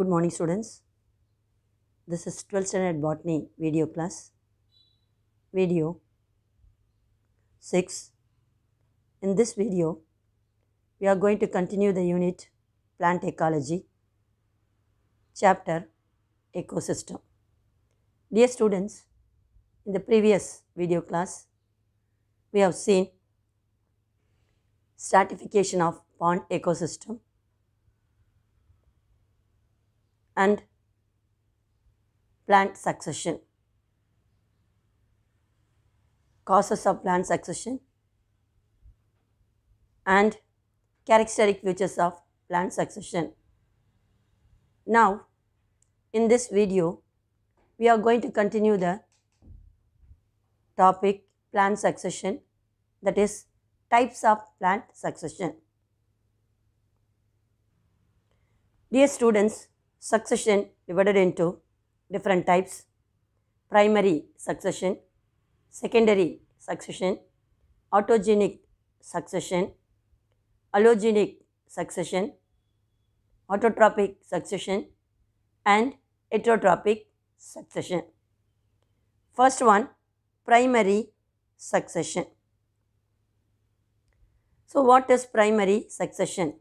Good morning students. This is 12th standard botany video class. Video 6. In this video, we are going to continue the unit plant ecology chapter ecosystem. Dear students, in the previous video class, we have seen stratification of pond ecosystem and plant succession. Causes of plant succession and characteristic features of plant succession. Now, in this video, we are going to continue the topic plant succession that is types of plant succession. Dear students, succession divided into different types primary succession secondary succession autogenic succession allogenic succession autotrophic succession and heterotrophic succession first one primary succession so what is primary succession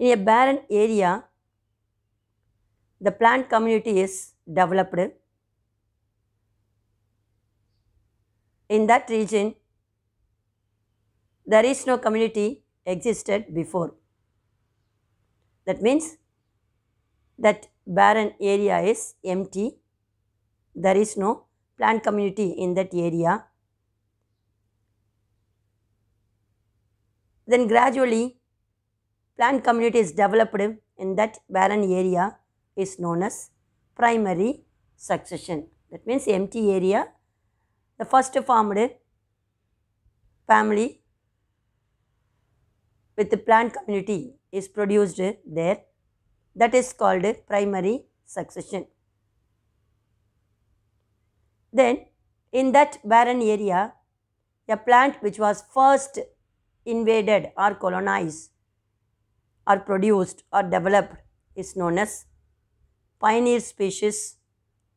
in a barren area the plant community is developed. In that region, there is no community existed before. That means that barren area is empty. There is no plant community in that area. Then gradually plant community is developed in that barren area is known as primary succession. That means empty area, the first formed family with the plant community is produced there. That is called primary succession. Then in that barren area, a plant which was first invaded or colonized or produced or developed is known as pioneer species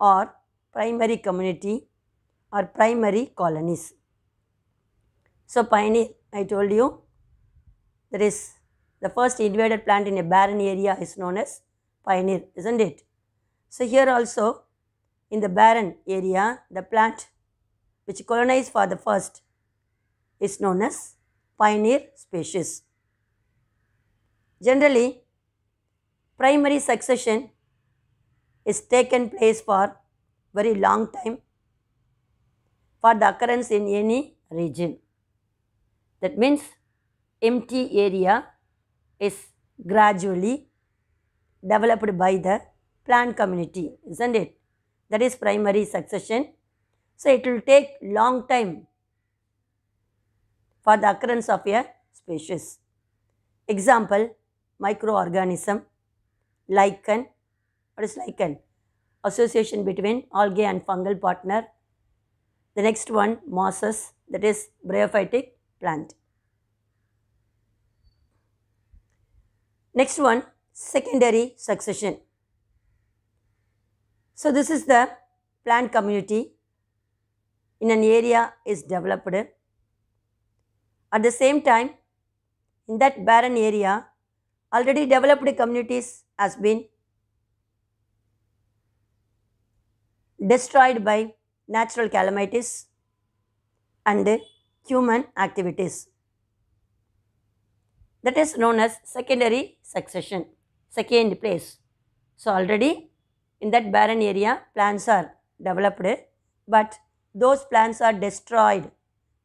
or primary community or primary colonies. So, pioneer I told you there is the first invaded plant in a barren area is known as pioneer isn't it. So, here also in the barren area the plant which colonized for the first is known as pioneer species. Generally primary succession is taken place for very long time for the occurrence in any region. That means empty area is gradually developed by the plant community, isn't it? That is primary succession. So, it will take long time for the occurrence of a species. Example, microorganism, lichen, what is lichen? Association between algae and fungal partner. The next one, mosses, that is bryophytic plant. Next one, secondary succession. So, this is the plant community in an area is developed. At the same time, in that barren area, already developed communities has been destroyed by natural calamities and human activities. That is known as secondary succession, second place. So already in that barren area plants are developed but those plants are destroyed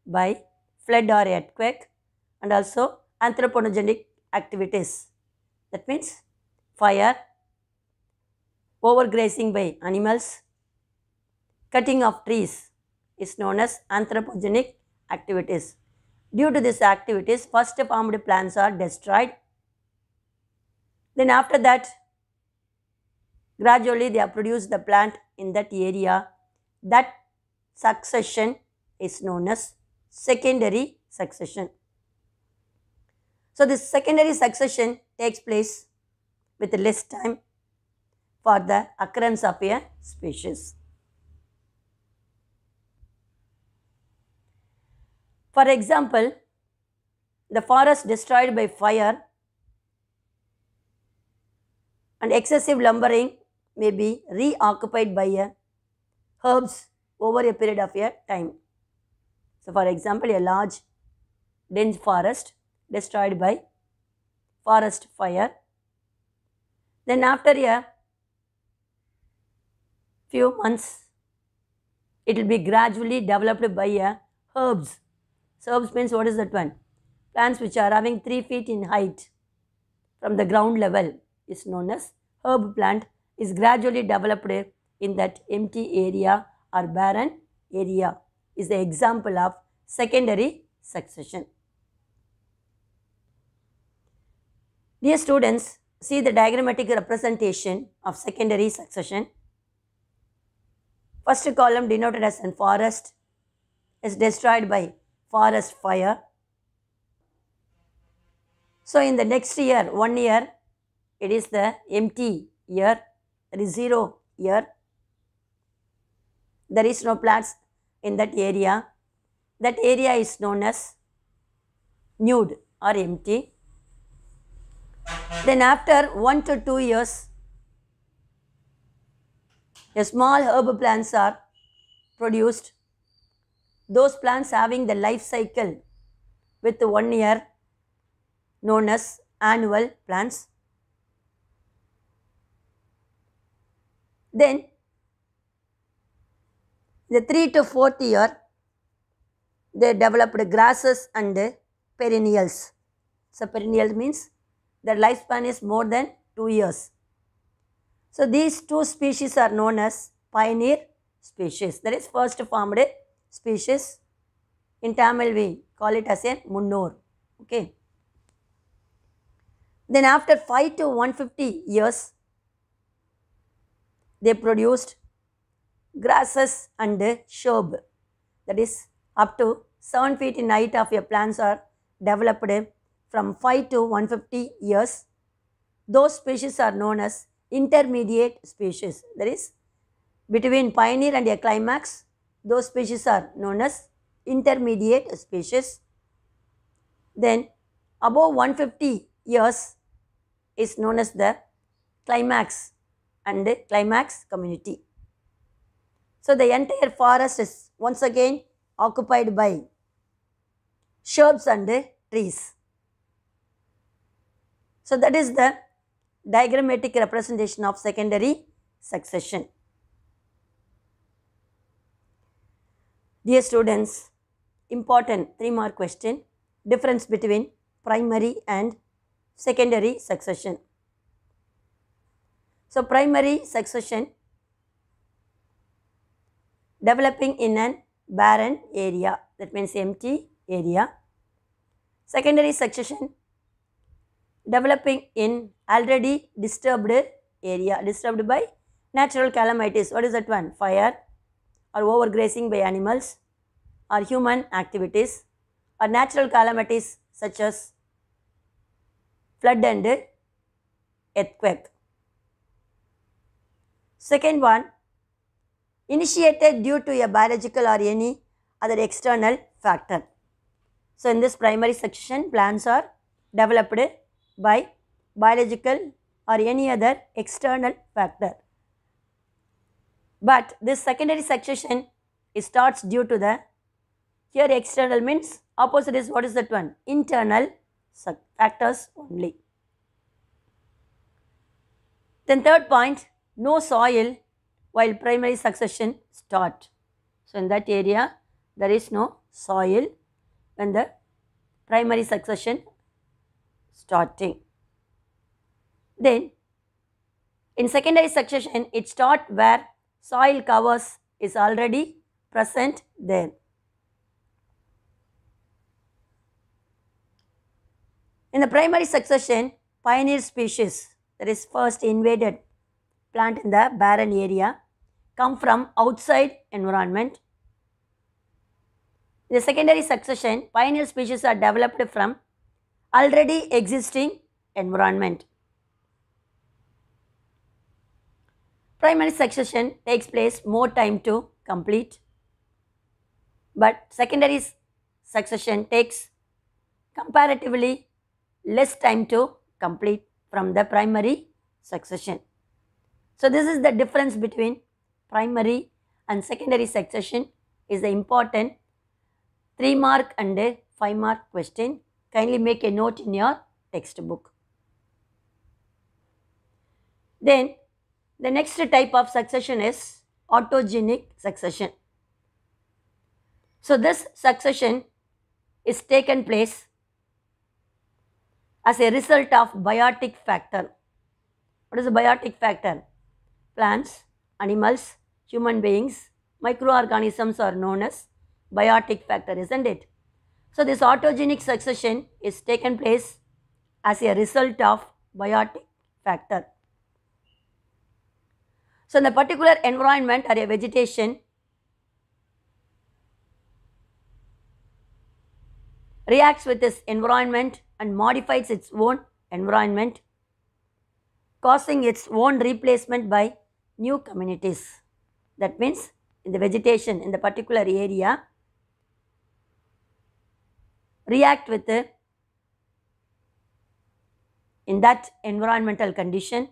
by flood or earthquake and also anthropogenic activities. That means fire, overgrazing by animals, Cutting of trees is known as anthropogenic activities. Due to these activities, first formed plants are destroyed. Then after that, gradually they have produced the plant in that area. That succession is known as secondary succession. So, this secondary succession takes place with less time for the occurrence of a species. For example, the forest destroyed by fire and excessive lumbering may be reoccupied by herbs over a period of a time. So, for example, a large dense forest destroyed by forest fire. Then after a few months, it will be gradually developed by herbs Serbs means what is that one? Plants which are having 3 feet in height from the ground level is known as herb plant is gradually developed in that empty area or barren area is the example of secondary succession. Dear students, see the diagrammatic representation of secondary succession. First column denoted as a forest is destroyed by forest fire. So, in the next year, one year, it is the empty year, there is zero year. There is no plants in that area. That area is known as nude or empty. Then after 1 to 2 years, a small herb plants are produced those plants having the life cycle with one year known as annual plants. Then the 3 to 4th year they developed grasses and perennials. So perennial means their lifespan is more than 2 years. So these two species are known as pioneer species that is first formed species. In Tamil we call it as a munnor. Okay. Then after 5 to 150 years, they produced grasses and shrub that is up to 7 feet in height of your plants are developed from 5 to 150 years. Those species are known as intermediate species that is between pioneer and a climax those species are known as intermediate species. Then above 150 years is known as the climax and the climax community. So, the entire forest is once again occupied by shrubs and trees. So, that is the diagrammatic representation of secondary succession. Dear students, important 3 more question, difference between primary and secondary succession. So, primary succession developing in an barren area that means empty area. Secondary succession developing in already disturbed area disturbed by natural calamities. What is that one? Fire or overgrazing by animals are human activities or natural calamities such as flood and earthquake. Second one, initiated due to a biological or any other external factor. So, in this primary section, plants are developed by biological or any other external factor. But this secondary succession starts due to the here external means opposite is what is that one? Internal factors only. Then third point, no soil while primary succession start. So, in that area there is no soil when the primary succession starting. Then in secondary succession it start where soil covers is already present there. In the primary succession, pioneer species that is first invaded plant in the barren area come from outside environment. In the secondary succession, pioneer species are developed from already existing environment. Primary succession takes place more time to complete but secondary succession takes comparatively less time to complete from the primary succession. So this is the difference between primary and secondary succession is the important 3 mark and 5 mark question. Kindly make a note in your textbook. Then the next type of succession is autogenic succession. So this succession is taken place as a result of biotic factor. What is a biotic factor? Plants, animals, human beings, microorganisms are known as biotic factor, isn't it? So, this autogenic succession is taken place as a result of biotic factor. So, in the particular environment or a vegetation, reacts with its environment and modifies its own environment, causing its own replacement by new communities. That means in the vegetation in the particular area, react with the in that environmental condition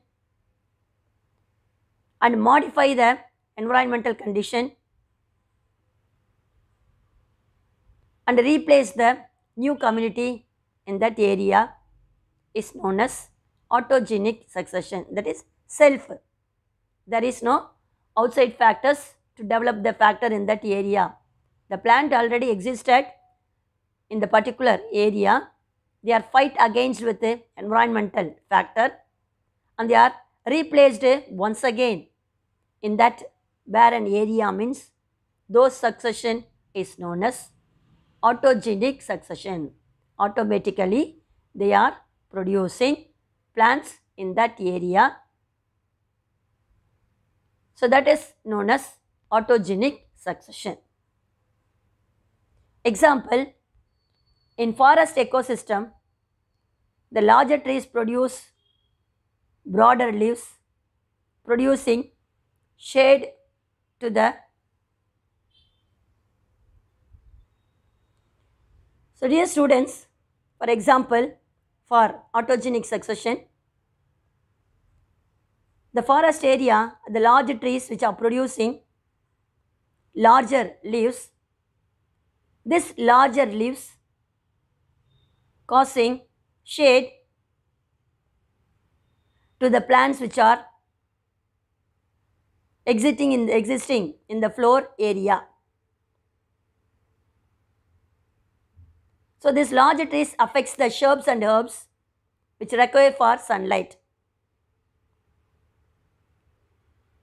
and modify the environmental condition and replace the new community in that area is known as autogenic succession that is self. There is no outside factors to develop the factor in that area. The plant already existed in the particular area. They are fight against with the environmental factor and they are replaced once again in that barren area means those succession is known as autogenic succession. Automatically they are producing plants in that area. So that is known as autogenic succession. Example, in forest ecosystem, the larger trees produce broader leaves producing shade to the So dear students, for example, for autogenic succession, the forest area, the large trees which are producing larger leaves, this larger leaves causing shade to the plants which are exiting in the, existing in the floor area. So this large trees affects the shrubs and herbs which require for sunlight.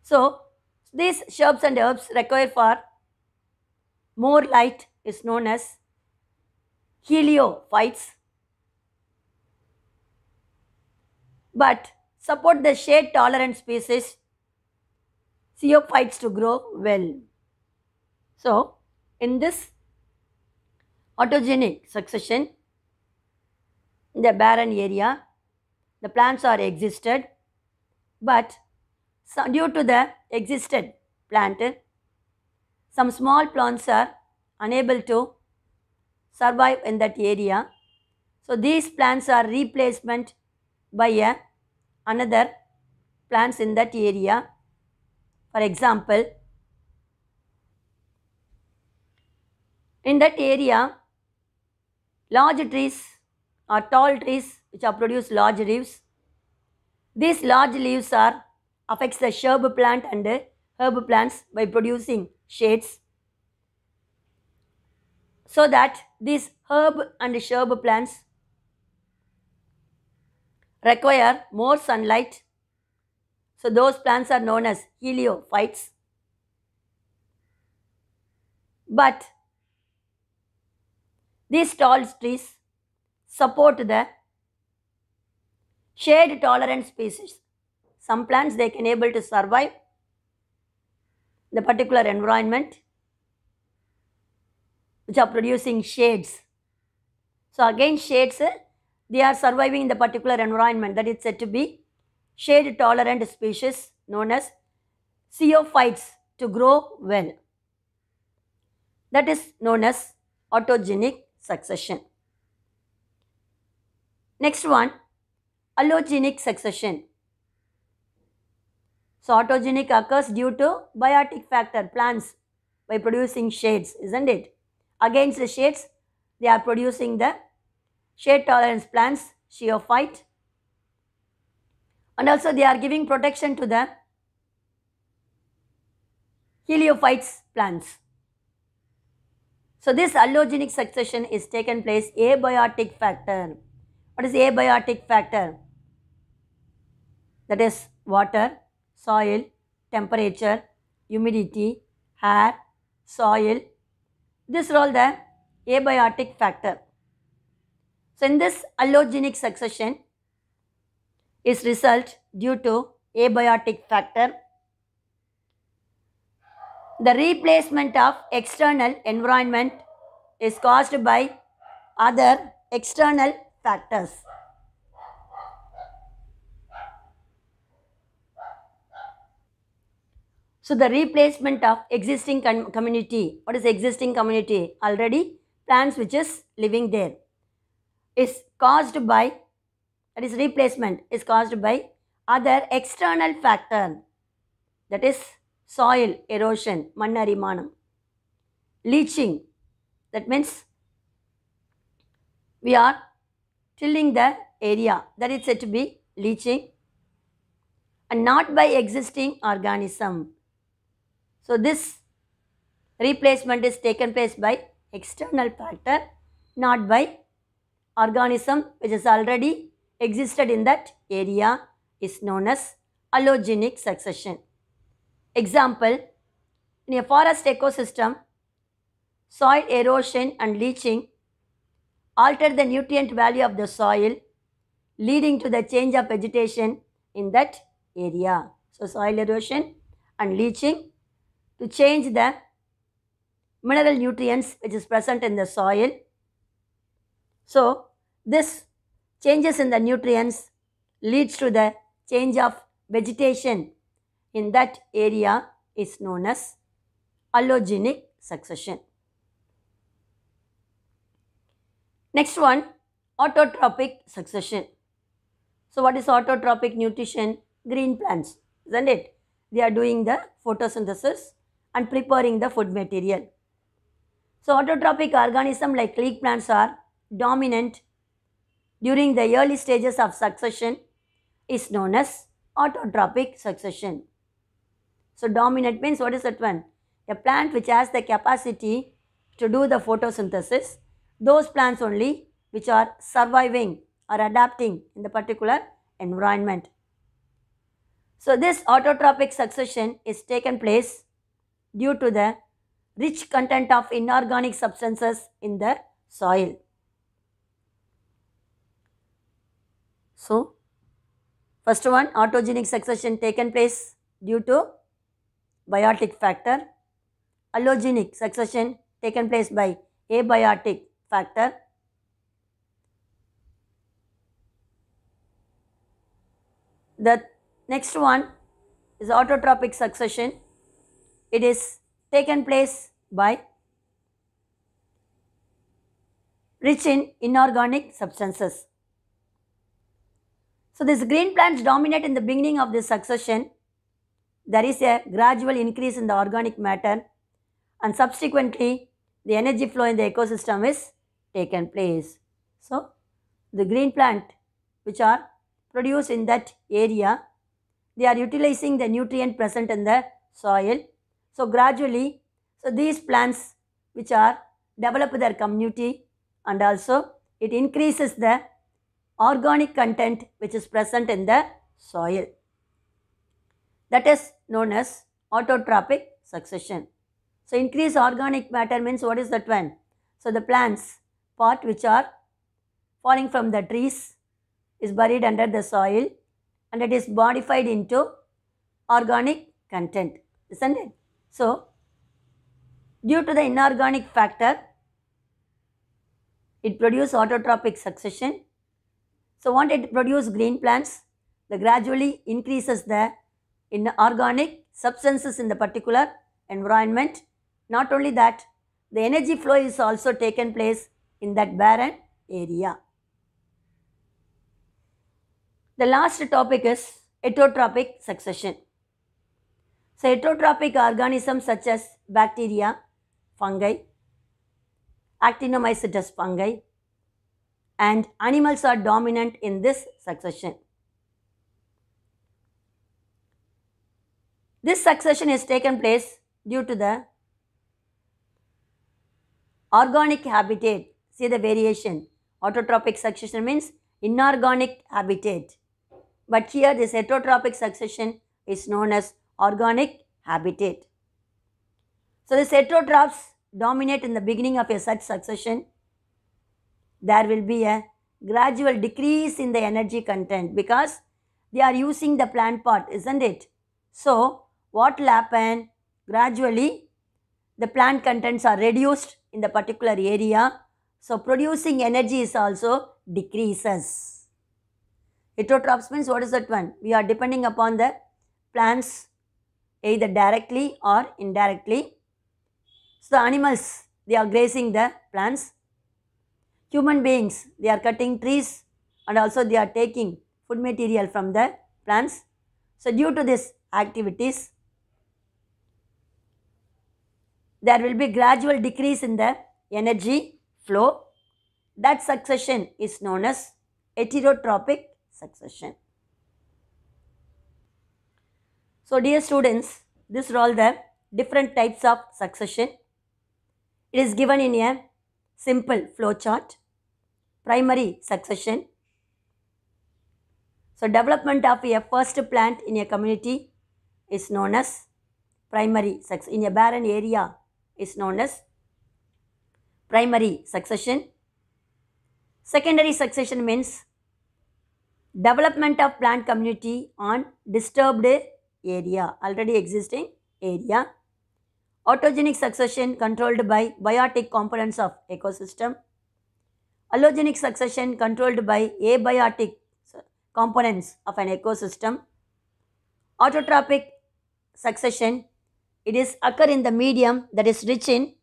So these shrubs and herbs require for more light is known as heliophytes. But support the shade tolerant species Theophytes to grow well. So, in this Autogenic succession in the barren area, the plants are existed, but due to the existed plant, some small plants are unable to survive in that area. So these plants are replacement by a another plants in that area. For example, in that area Large trees or tall trees which are produced large leaves. These large leaves are affects the shrub plant and herb plants by producing shades so that these herb and shrub plants require more sunlight. So those plants are known as heliophytes. But these tall trees support the shade tolerant species. Some plants they can able to survive the particular environment which are producing shades. So again shades they are surviving in the particular environment that is said to be shade tolerant species known as Theophytes to grow well. That is known as autogenic succession. Next one, allogenic succession. So autogenic occurs due to biotic factor, plants by producing shades, isn't it? Against the shades, they are producing the shade tolerance plants, sheophyte. And also they are giving protection to the heliophytes plants. So this allogenic succession is taken place abiotic factor. What is abiotic factor? That is water, soil, temperature, humidity, air, soil. This is all the abiotic factor. So in this allogenic succession is result due to abiotic factor the replacement of external environment is caused by other external factors. So the replacement of existing com community, what is existing community? Already plants which is living there is caused by, that is replacement is caused by other external factor that is soil erosion, mannarimanam, leaching. That means we are tilling the area that is said to be leaching and not by existing organism. So this replacement is taken place by external factor not by organism which has already existed in that area is known as allogenic succession. Example, in a forest ecosystem, soil erosion and leaching alter the nutrient value of the soil leading to the change of vegetation in that area. So, soil erosion and leaching to change the mineral nutrients which is present in the soil. So, this changes in the nutrients leads to the change of vegetation in that area is known as allogenic succession. Next one, autotrophic succession. So, what is autotrophic nutrition? Green plants, isn't it? They are doing the photosynthesis and preparing the food material. So, autotrophic organism like leek plants are dominant during the early stages of succession is known as autotrophic succession. So dominant means what is that one? A plant which has the capacity to do the photosynthesis. Those plants only which are surviving or adapting in the particular environment. So this autotrophic succession is taken place due to the rich content of inorganic substances in the soil. So, first one autogenic succession taken place due to biotic factor, allogenic succession taken place by abiotic factor, The next one is autotrophic succession. It is taken place by rich in inorganic substances. So, these green plants dominate in the beginning of this succession there is a gradual increase in the organic matter and subsequently the energy flow in the ecosystem is taken place. So, the green plant which are produced in that area, they are utilizing the nutrient present in the soil. So, gradually, so these plants which are develop their community and also it increases the organic content which is present in the soil that is known as autotrophic succession. So, increase organic matter means what is that one? So, the plants part which are falling from the trees is buried under the soil and it is modified into organic content, isn't it? So, due to the inorganic factor, it produces autotrophic succession. So, once it produces green plants, the gradually increases the in organic substances in the particular environment. Not only that, the energy flow is also taken place in that barren area. The last topic is heterotrophic succession. So, heterotrophic organisms such as bacteria, fungi, actinomycetes fungi and animals are dominant in this succession. This succession is taken place due to the organic habitat. See the variation. Autotrophic succession means inorganic habitat. But here this heterotrophic succession is known as organic habitat. So the heterotrophs dominate in the beginning of a such succession. There will be a gradual decrease in the energy content because they are using the plant part, isn't it? So what will happen? Gradually, the plant contents are reduced in the particular area. So, producing energy is also decreases. Heterotrophs means what is that one? We are depending upon the plants either directly or indirectly. So, the animals they are grazing the plants. Human beings they are cutting trees and also they are taking food material from the plants. So, due to this activities there will be gradual decrease in the energy flow. That succession is known as heterotropic succession. So dear students, these are all the different types of succession. It is given in a simple flow chart. Primary succession. So development of a first plant in a community is known as primary succession. In a barren area, is known as primary succession. Secondary succession means development of plant community on disturbed area, already existing area. Autogenic succession controlled by biotic components of ecosystem. Allogenic succession controlled by abiotic components of an ecosystem. Autotrophic succession it is occur in the medium that is rich in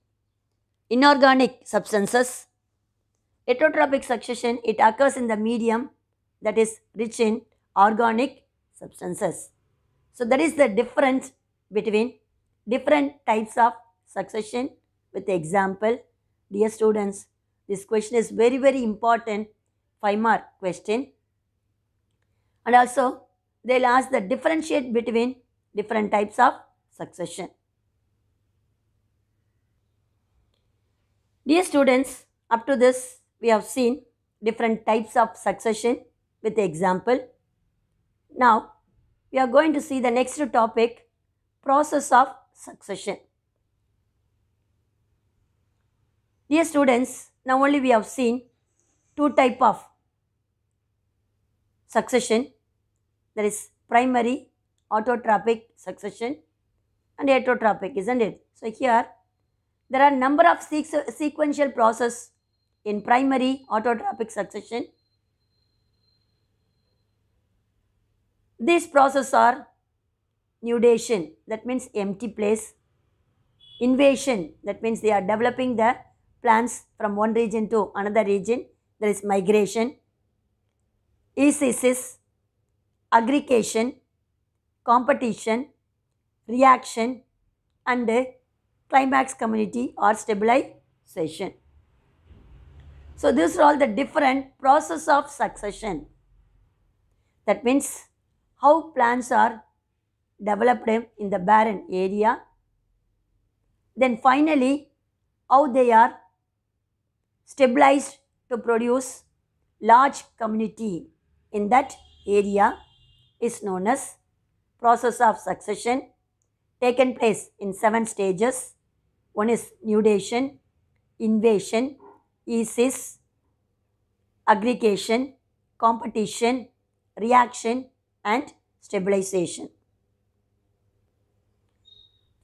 inorganic substances. Heterotrophic succession, it occurs in the medium that is rich in organic substances. So that is the difference between different types of succession with the example. Dear students, this question is very very important 5 mark question. And also they will ask the differentiate between different types of succession. Dear students, up to this we have seen different types of succession with example. Now we are going to see the next topic process of succession. Dear students, now only we have seen two type of succession that is primary autotrophic succession and autotrophic, isn't it? So here there are number of sequential process in primary autotrophic succession. These processes are nudation, that means empty place, invasion, that means they are developing the plants from one region to another region, there is migration, esesis, aggregation, competition, reaction and climax community or stabilization. So these are all the different process of succession. That means how plants are developed in the barren area. Then finally how they are stabilized to produce large community in that area is known as process of succession taken place in seven stages. One is nudation, invasion, esis, aggregation, competition, reaction and stabilization.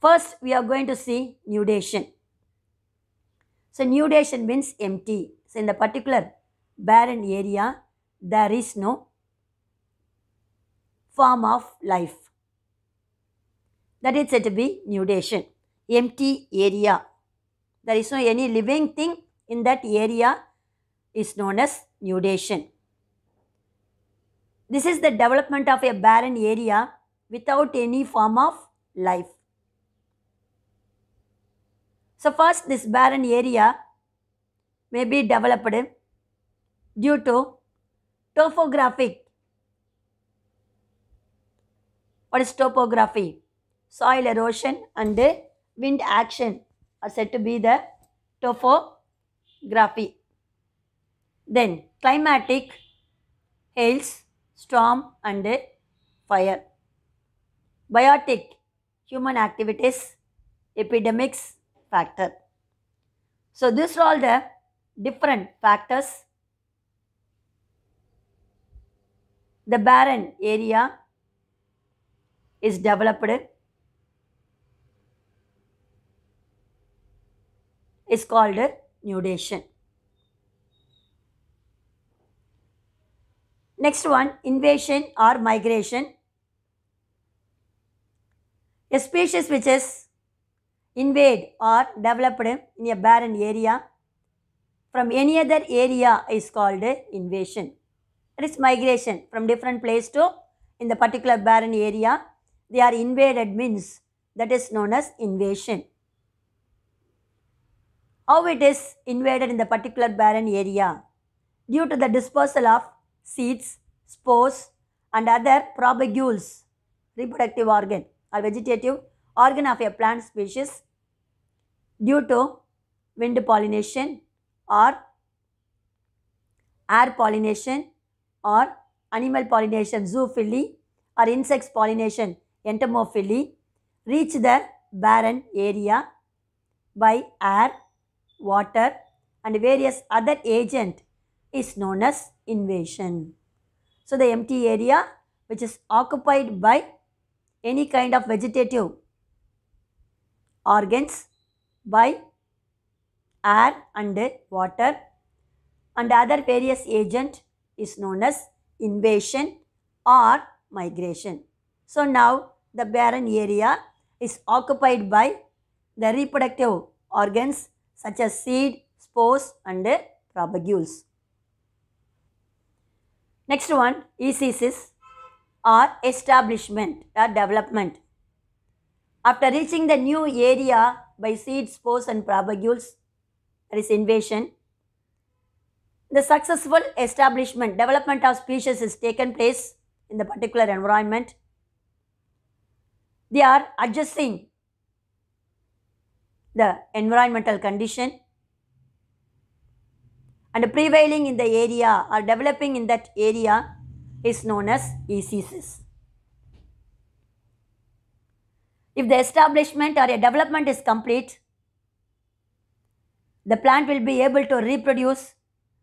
First, we are going to see nudation. So, nudation means empty. So, in the particular barren area, there is no form of life that is said to be nudation. Empty area. There is no any living thing in that area is known as nudation. This is the development of a barren area without any form of life. So first this barren area may be developed due to topographic. What is topography? soil erosion and wind action are said to be the topography. Then climatic, hails, storm and fire. Biotic, human activities, epidemics factor. So these are all the different factors. The barren area is developed is called a nudation. Next one, invasion or migration. A species which is invade or developed in a barren area from any other area is called invasion. It is migration from different place to in the particular barren area. They are invaded means that is known as invasion how it is invaded in the particular barren area due to the dispersal of seeds, spores and other propagules, reproductive organ or vegetative organ of a plant species due to wind pollination or air pollination or animal pollination zoophily or insects pollination entomophily reach the barren area by air water and various other agent is known as invasion. So the empty area which is occupied by any kind of vegetative organs by air and water and other various agent is known as invasion or migration. So now the barren area is occupied by the reproductive organs such as seed, spores and propagules. Next one, ecisis or establishment or uh, development. After reaching the new area by seed, spores and propagules, there is invasion. The successful establishment, development of species is taken place in the particular environment. They are adjusting the environmental condition and prevailing in the area or developing in that area is known as ECCs. If the establishment or a development is complete, the plant will be able to reproduce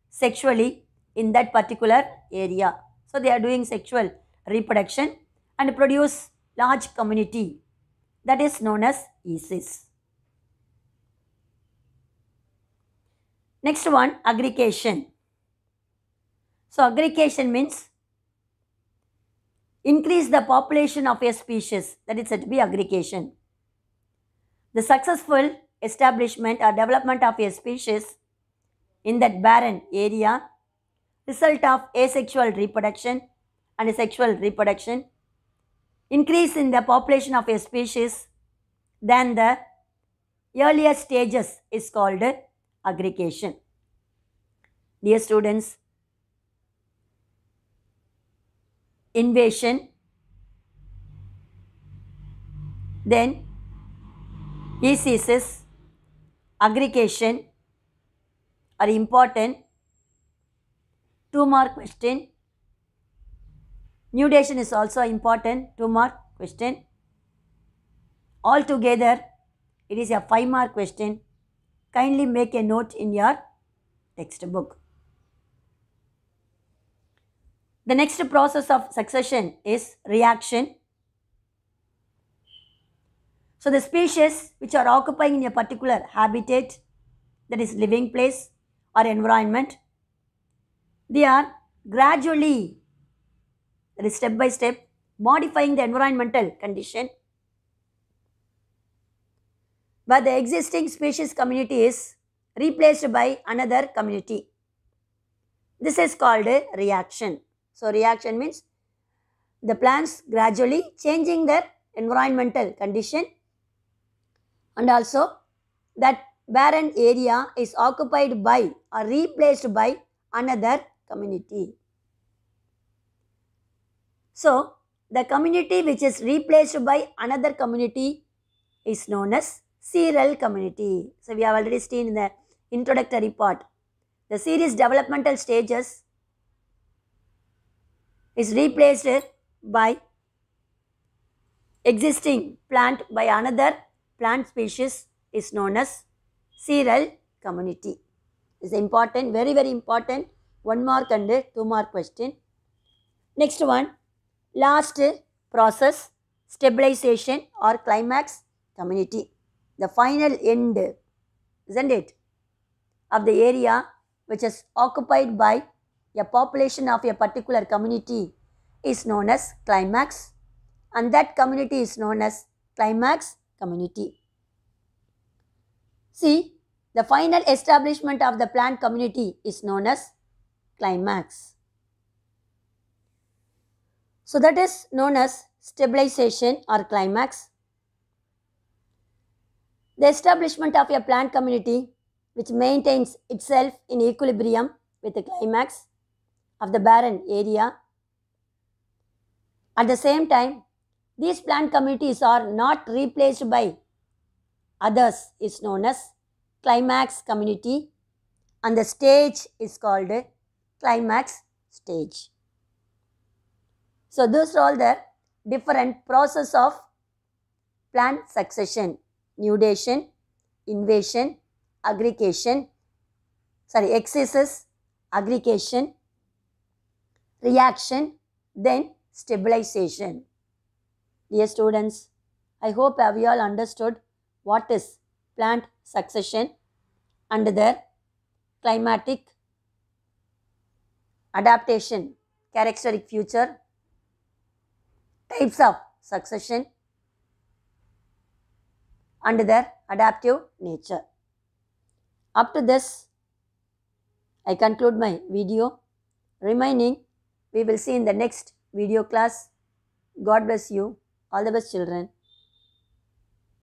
sexually in that particular area. So they are doing sexual reproduction and produce large community that is known as ECCs. Next one, aggregation. So, aggregation means increase the population of a species that is said to be aggregation. The successful establishment or development of a species in that barren area result of asexual reproduction and sexual reproduction increase in the population of a species than the earlier stages is called aggregation. Dear students, invasion, then he aggregation are important. Two mark question. Nudation is also important, two mark question. Altogether, it is a five mark question kindly make a note in your textbook. The next process of succession is reaction. So the species which are occupying in a particular habitat, that is living place or environment, they are gradually, that is step by step, modifying the environmental condition but the existing species community is replaced by another community. This is called a reaction. So, reaction means the plants gradually changing their environmental condition and also that barren area is occupied by or replaced by another community. So, the community which is replaced by another community is known as serial community. So we have already seen in the introductory part. The series developmental stages is replaced by existing plant by another plant species is known as serial community. Is important, very very important. One mark and two mark question. Next one, last process stabilization or climax community the final end, isn't it, of the area which is occupied by a population of a particular community is known as climax and that community is known as climax community. See, the final establishment of the plant community is known as climax. So that is known as stabilization or climax the establishment of a plant community which maintains itself in equilibrium with the climax of the barren area. At the same time, these plant communities are not replaced by others is known as climax community and the stage is called climax stage. So those are all the different process of plant succession nudation, invasion, aggregation, sorry, excesses, aggregation, reaction, then stabilization. Dear students, I hope have you all understood what is plant succession and their climatic adaptation, characteristic future, types of succession, and their adaptive nature. Up to this, I conclude my video. Remaining, we will see in the next video class. God bless you. All the best children.